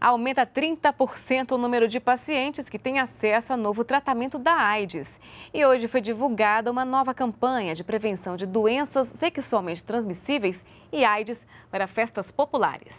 aumenta 30% o número de pacientes que têm acesso a novo tratamento da AIDS. E hoje foi divulgada uma nova campanha de prevenção de doenças sexualmente transmissíveis e AIDS para festas populares.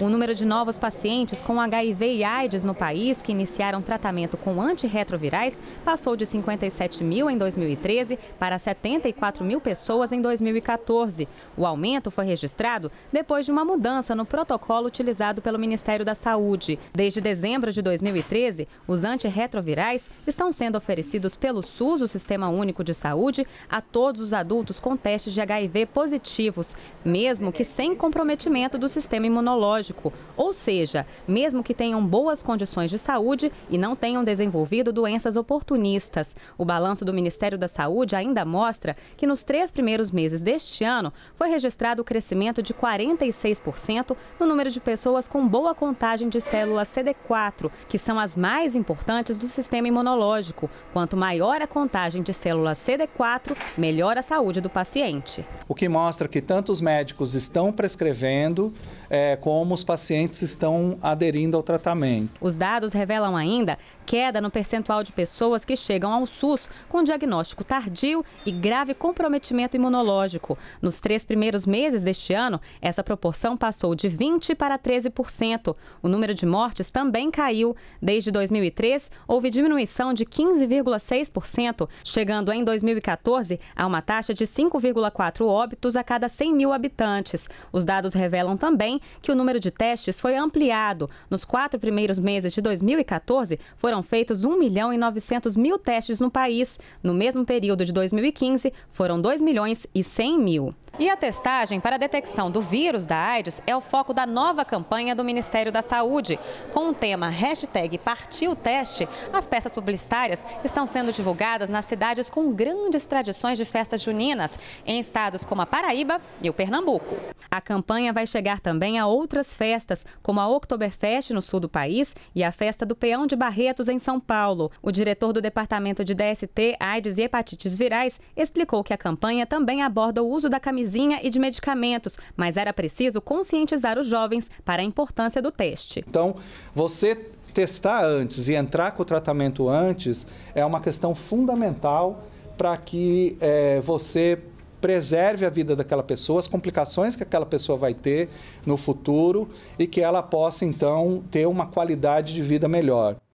O número de novos pacientes com HIV e AIDS no país que iniciaram tratamento com antirretrovirais passou de 57 mil em 2013 para 74 mil pessoas em 2014. O aumento foi registrado depois de uma mudança no protocolo utilizado pelo Ministério da Saúde. Desde dezembro de 2013, os antirretrovirais estão sendo oferecidos pelo SUS, o Sistema Único de Saúde, a todos os adultos com testes de HIV positivos, mesmo que sem comprometimento do sistema imunológico oncológico, ou seja, mesmo que tenham boas condições de saúde e não tenham desenvolvido doenças oportunistas. O balanço do Ministério da Saúde ainda mostra que nos três primeiros meses deste ano foi registrado o crescimento de 46% no número de pessoas com boa contagem de células CD4, que são as mais importantes do sistema imunológico. Quanto maior a contagem de células CD4, melhor a saúde do paciente. O que mostra que tantos médicos estão prescrevendo é, como os pacientes estão aderindo ao tratamento. Os dados revelam ainda queda no percentual de pessoas que chegam ao SUS com diagnóstico tardio e grave comprometimento imunológico. Nos três primeiros meses deste ano, essa proporção passou de 20% para 13%. O número de mortes também caiu. Desde 2003, houve diminuição de 15,6%, chegando em 2014 a uma taxa de 5,4 óbitos a cada 100 mil habitantes. Os dados revelam também que o número de testes foi ampliado. Nos quatro primeiros meses de 2014, foram feitos 1 milhão e 900 mil testes no país. No mesmo período de 2015, foram 2 milhões e 100 mil. E a testagem para a detecção do vírus da AIDS é o foco da nova campanha do Ministério da Saúde. Com o tema hashtag Partiu Teste, as peças publicitárias estão sendo divulgadas nas cidades com grandes tradições de festas juninas, em estados como a Paraíba e o Pernambuco. A campanha vai chegar também também a outras festas, como a Oktoberfest no sul do país e a festa do Peão de Barretos em São Paulo. O diretor do Departamento de DST, AIDS e Hepatites Virais explicou que a campanha também aborda o uso da camisinha e de medicamentos, mas era preciso conscientizar os jovens para a importância do teste. Então, você testar antes e entrar com o tratamento antes é uma questão fundamental para que é, você preserve a vida daquela pessoa, as complicações que aquela pessoa vai ter no futuro e que ela possa então ter uma qualidade de vida melhor.